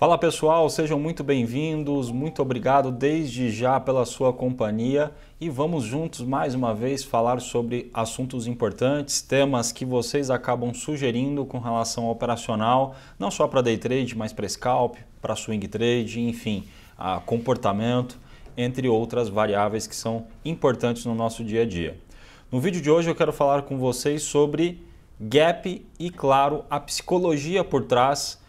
Fala pessoal, sejam muito bem-vindos, muito obrigado desde já pela sua companhia e vamos juntos mais uma vez falar sobre assuntos importantes, temas que vocês acabam sugerindo com relação ao operacional, não só para day trade, mas para scalp, para swing trade, enfim, a comportamento, entre outras variáveis que são importantes no nosso dia a dia. No vídeo de hoje eu quero falar com vocês sobre gap e, claro, a psicologia por trás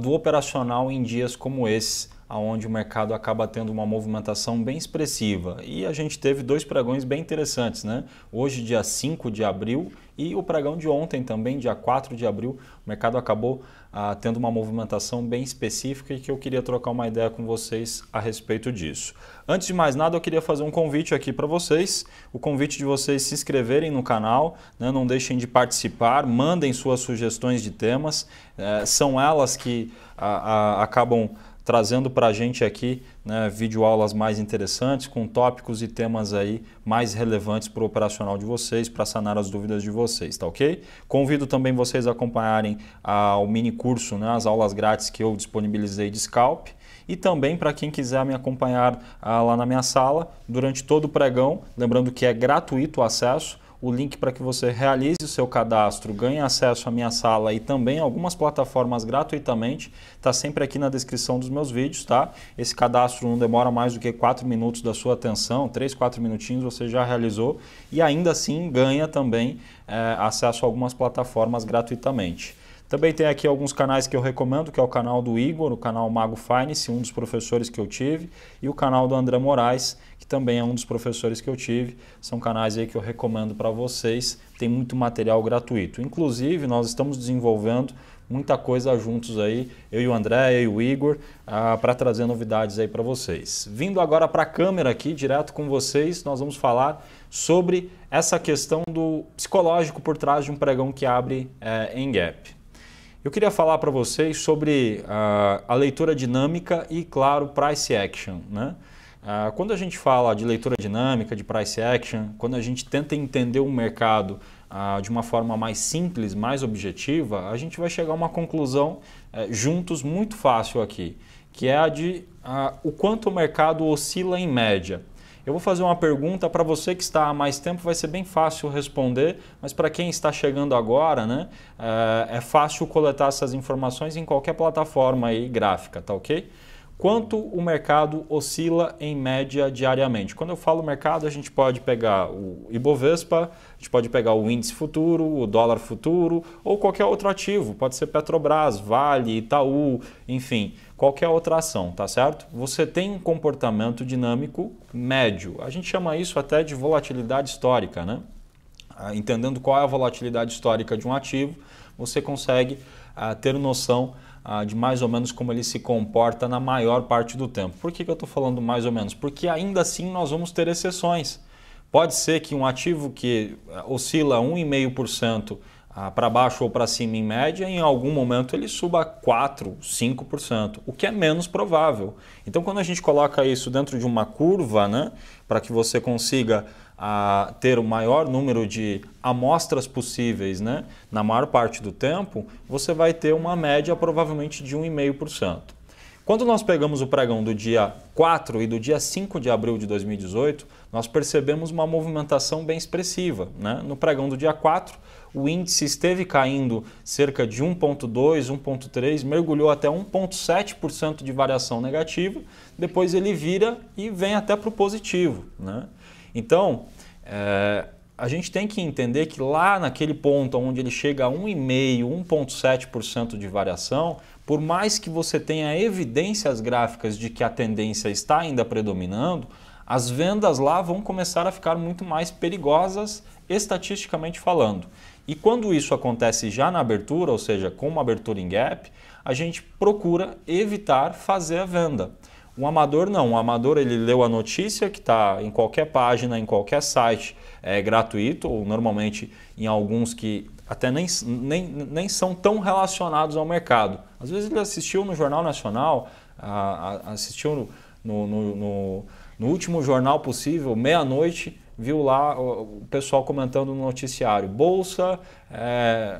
do operacional em dias como esses, aonde o mercado acaba tendo uma movimentação bem expressiva. E a gente teve dois pregões bem interessantes, né? Hoje, dia 5 de abril, e o pregão de ontem também, dia 4 de abril, o mercado acabou ah, tendo uma movimentação bem específica e que eu queria trocar uma ideia com vocês a respeito disso. Antes de mais nada, eu queria fazer um convite aqui para vocês, o convite de vocês se inscreverem no canal, né? não deixem de participar, mandem suas sugestões de temas, eh, são elas que ah, ah, acabam trazendo para a gente aqui né, videoaulas mais interessantes, com tópicos e temas aí mais relevantes para o operacional de vocês, para sanar as dúvidas de vocês, tá ok? Convido também vocês a acompanharem ah, o mini curso, né, as aulas grátis que eu disponibilizei de Scalp, e também para quem quiser me acompanhar ah, lá na minha sala durante todo o pregão, lembrando que é gratuito o acesso, o link para que você realize o seu cadastro, ganhe acesso à minha sala e também algumas plataformas gratuitamente, está sempre aqui na descrição dos meus vídeos, tá? Esse cadastro não demora mais do que 4 minutos da sua atenção, 3, 4 minutinhos você já realizou e ainda assim ganha também é, acesso a algumas plataformas gratuitamente. Também tem aqui alguns canais que eu recomendo, que é o canal do Igor, o canal Mago Finance, um dos professores que eu tive, e o canal do André Moraes, que também é um dos professores que eu tive. São canais aí que eu recomendo para vocês. Tem muito material gratuito. Inclusive, nós estamos desenvolvendo muita coisa juntos aí, eu e o André, eu e o Igor, ah, para trazer novidades aí para vocês. Vindo agora para a câmera aqui, direto com vocês, nós vamos falar sobre essa questão do psicológico por trás de um pregão que abre eh, em gap. Eu queria falar para vocês sobre a, ah, a, leitura dinâmica e, claro, price action. Né? Ah, quando a gente fala de leitura dinâmica, de price action, quando a gente tenta entender o mercado ah, de uma forma mais simples, mais objetiva, a gente vai chegar a uma conclusão eh, juntos muito fácil aqui, que é a de o quanto o mercado oscila em média. Eu vou fazer uma pergunta para você que está há mais tempo, vai ser bem fácil responder, mas para quem está chegando agora, né, eh, é fácil coletar essas informações em qualquer plataforma aí gráfica, tá ok? Quanto o mercado oscila em média diariamente? Quando eu falo mercado, a gente pode pegar o Ibovespa, a gente pode pegar o índice futuro, o dólar futuro ou qualquer outro ativo, pode ser Petrobras, Vale, Itaú, enfim qualquer é outra ação, tá certo? Você tem um comportamento dinâmico médio. A gente chama isso até de volatilidade histórica, né? Ah, entendendo qual é a volatilidade histórica de um ativo, você consegue uh, ter noção uh, de mais ou menos como ele se comporta na maior parte do tempo. Por que, que eu estou falando mais ou menos? Porque ainda assim nós vamos ter exceções. Pode ser que um ativo que oscila 1,5% ah, para baixo ou para cima em média, em algum momento ele suba 4%, 5%, o que é menos provável. Então, quando a gente coloca isso dentro de uma curva, né, para que você consiga ah, ter o maior número de amostras possíveis né, na maior parte do tempo, você vai ter uma média provavelmente de 1,5%. Quando nós pegamos o pregão do dia 4 e do dia 5 de abril de 2018, nós percebemos uma movimentação bem expressiva. Né? No pregão do dia 4, o índice esteve caindo cerca de 1,2, 1,3, mergulhou até 1,7% de variação negativa, depois ele vira e vem até para o positivo. Né? Então, é, a gente tem que entender que lá naquele ponto onde ele chega a 1,5%, 1,7% de variação, por mais que você tenha evidências gráficas de que a tendência está ainda predominando, as vendas lá vão começar a ficar muito mais perigosas estatisticamente falando. E quando isso acontece já na abertura, ou seja, com uma abertura em gap, a gente procura evitar fazer a venda. Um amador não, um amador ele leu a notícia que está em qualquer página, em qualquer site é, gratuito, ou normalmente em alguns que até nem, nem, nem são tão relacionados ao mercado. Às vezes ele assistiu no Jornal Nacional, a, a, assistiu no, no, no, no, último jornal possível, meia-noite, viu lá o, o, pessoal comentando no noticiário: Bolsa é,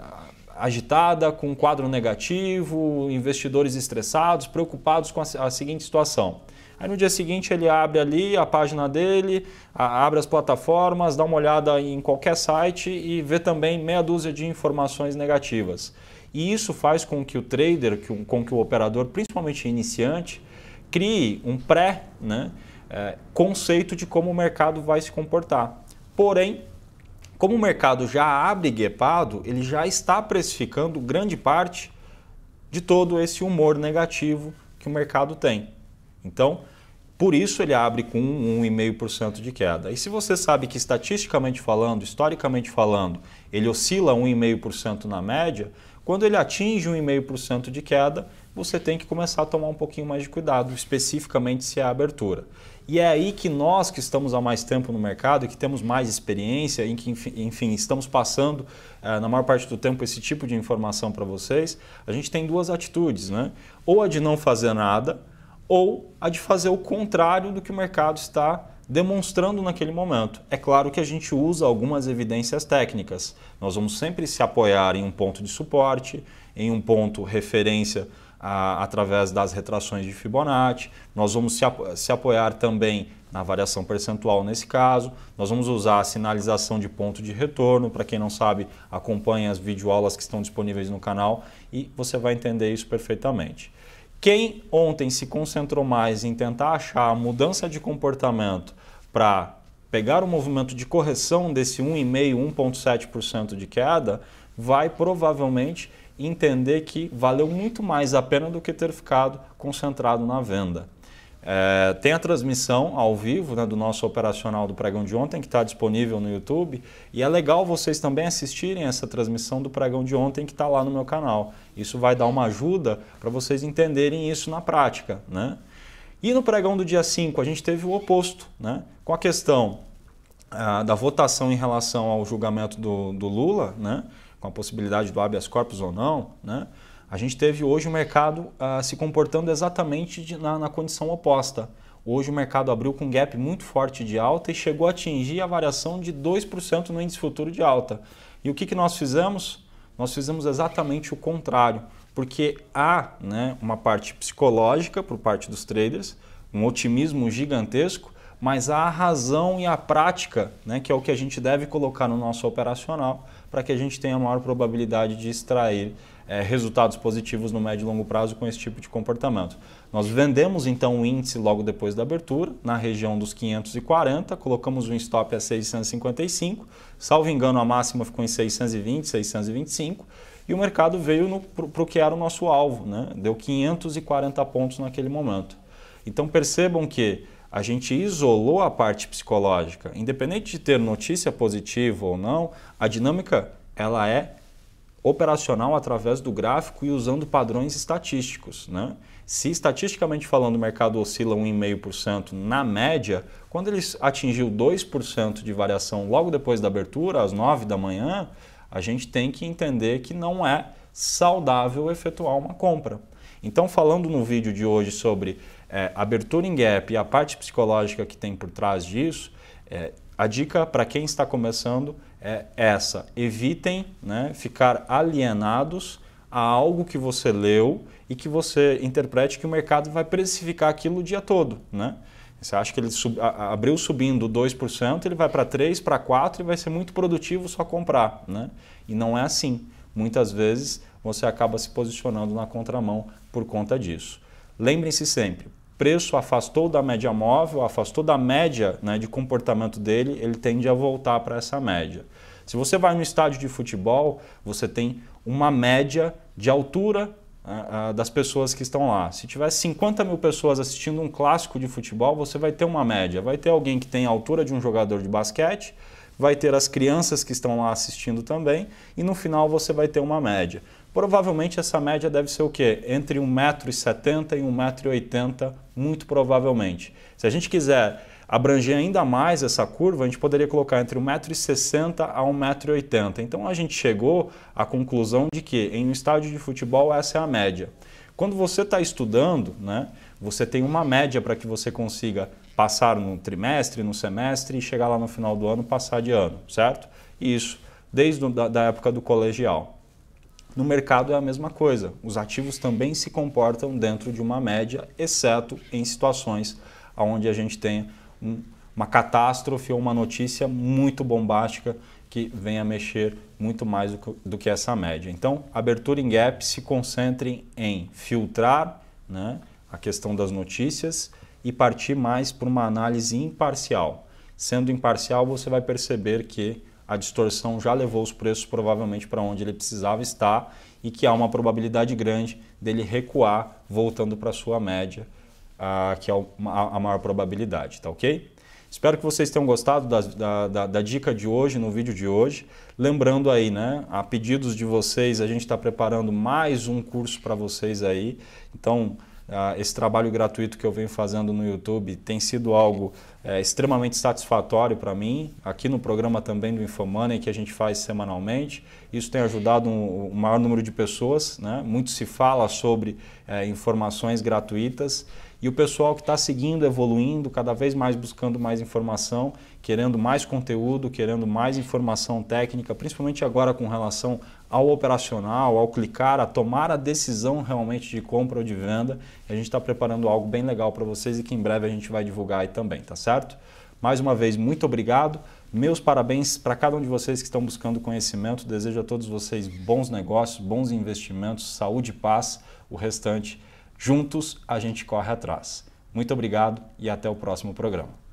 agitada, com quadro negativo, investidores estressados, preocupados com a, a seguinte situação. Aí no dia seguinte ele abre ali a página dele, a, abre as plataformas, dá uma olhada em qualquer site e vê também meia dúzia de informações negativas. E isso faz com que o trader, com que o operador, principalmente iniciante, crie um pré né, é, conceito de como o mercado vai se comportar. Porém, como o mercado já abre guepado, ele já está precificando grande parte de todo esse humor negativo que o mercado tem. Então, por isso ele abre com 1,5% de queda. E se você sabe que estatisticamente falando, historicamente falando, ele oscila 1,5% na média, quando ele atinge 1,5% de queda, você tem que começar a tomar um pouquinho mais de cuidado, especificamente se é a abertura. E é aí que nós que estamos há mais tempo no mercado, que temos mais experiência, em que, enfim, estamos passando eh, na maior parte do tempo esse tipo de informação para vocês, a gente tem duas atitudes, né? Ou a de não fazer nada, ou a de fazer o contrário do que o mercado está demonstrando naquele momento. É claro que a gente usa algumas evidências técnicas. Nós vamos sempre se apoiar em um ponto de suporte, em um ponto referência a, através das retrações de Fibonacci. Nós vamos se, se apoiar também na variação percentual nesse caso. Nós vamos usar a sinalização de ponto de retorno. Para quem não sabe, acompanhe as videoaulas que estão disponíveis no canal e você vai entender isso perfeitamente. Quem ontem se concentrou mais em tentar achar a mudança de comportamento para pegar o movimento de correção desse 1,5%, 1,7% de queda, vai provavelmente entender que valeu muito mais a pena do que ter ficado concentrado na venda. É, tem a transmissão ao vivo né, do nosso operacional do pregão de ontem, que está disponível no YouTube. E é legal vocês também assistirem essa transmissão do pregão de ontem, que está lá no meu canal. Isso vai dar uma ajuda para vocês entenderem isso na prática. Né? E no pregão do dia 5, a gente teve o oposto, né? com a questão ah, da votação em relação ao julgamento do, do Lula, né? com a possibilidade do habeas corpus ou não. Né? A gente teve hoje o mercado uh, se comportando exatamente de, na, na condição oposta. Hoje o mercado abriu com um gap muito forte de alta e chegou a atingir a variação de 2% no índice futuro de alta. E o que, que nós fizemos? Nós fizemos exatamente o contrário, porque há né, uma parte psicológica por parte dos traders, um otimismo gigantesco, mas há a razão e a prática, né, que é o que a gente deve colocar no nosso operacional, para que a gente tenha maior probabilidade de extrair é, resultados positivos no médio e longo prazo com esse tipo de comportamento. Nós vendemos então o índice logo depois da abertura, na região dos 540, colocamos um stop a 655, salvo engano a máxima ficou em 620, 625, e o mercado veio para o que era o nosso alvo, né? deu 540 pontos naquele momento. Então percebam que a gente isolou a parte psicológica. Independente de ter notícia positiva ou não, a dinâmica ela é operacional através do gráfico e usando padrões estatísticos. Né? Se estatisticamente falando o mercado oscila 1,5% na média, quando ele atingiu 2% de variação logo depois da abertura, às 9 da manhã, a gente tem que entender que não é saudável efetuar uma compra. Então, falando no vídeo de hoje sobre é, abertura em gap e a parte psicológica que tem por trás disso, é, a dica para quem está começando é essa: evitem né, ficar alienados a algo que você leu e que você interprete que o mercado vai precificar aquilo o dia todo. Né? Você acha que ele sub, a, abriu subindo 2%, ele vai para 3%, para 4% e vai ser muito produtivo só comprar. Né? E não é assim. Muitas vezes você acaba se posicionando na contramão por conta disso. Lembrem-se sempre, preço afastou da média móvel, afastou da média né, de comportamento dele, ele tende a voltar para essa média. Se você vai no estádio de futebol, você tem uma média de altura né, das pessoas que estão lá. Se tiver 50 mil pessoas assistindo um clássico de futebol, você vai ter uma média. Vai ter alguém que tem a altura de um jogador de basquete, vai ter as crianças que estão lá assistindo também, e no final você vai ter uma média. Provavelmente essa média deve ser o quê? Entre 1,70m e 1,80m, muito provavelmente. Se a gente quiser abranger ainda mais essa curva, a gente poderia colocar entre 1,60m a 1,80m. Então a gente chegou à conclusão de que em um estádio de futebol essa é a média. Quando você está estudando, né, você tem uma média para que você consiga passar no trimestre, no semestre e chegar lá no final do ano, passar de ano, certo? Isso desde a da época do colegial. No mercado é a mesma coisa. Os ativos também se comportam dentro de uma média, exceto em situações onde a gente tem um, uma catástrofe ou uma notícia muito bombástica que venha mexer muito mais do que, do que essa média. Então, abertura em gap se concentre em filtrar né, a questão das notícias e partir mais para uma análise imparcial. Sendo imparcial, você vai perceber que a distorção já levou os preços provavelmente para onde ele precisava estar e que há uma probabilidade grande dele recuar voltando para a sua média, uh, que é a maior probabilidade, tá ok? Espero que vocês tenham gostado da, da, da, da, dica de hoje, no vídeo de hoje. Lembrando aí, né, a pedidos de vocês, a gente está preparando mais um curso para vocês aí. Então, ah, esse trabalho gratuito que eu venho fazendo no YouTube tem sido algo é, extremamente satisfatório para mim, aqui no programa também do Infomoney, que a gente faz semanalmente. Isso tem ajudado um, um maior número de pessoas, né? muito se fala sobre é, informações gratuitas e o pessoal que está seguindo, evoluindo, cada vez mais buscando mais informação, querendo mais conteúdo, querendo mais informação técnica, principalmente agora com relação ao operacional, ao clicar, a tomar a decisão realmente de compra ou de venda. E a gente está preparando algo bem legal para vocês e que em breve a gente vai divulgar aí também, tá certo? Mais uma vez, muito obrigado. Meus parabéns para cada um de vocês que estão buscando conhecimento. Desejo a todos vocês bons negócios, bons investimentos, saúde e paz. O restante, juntos a gente corre atrás. Muito obrigado e até o próximo programa.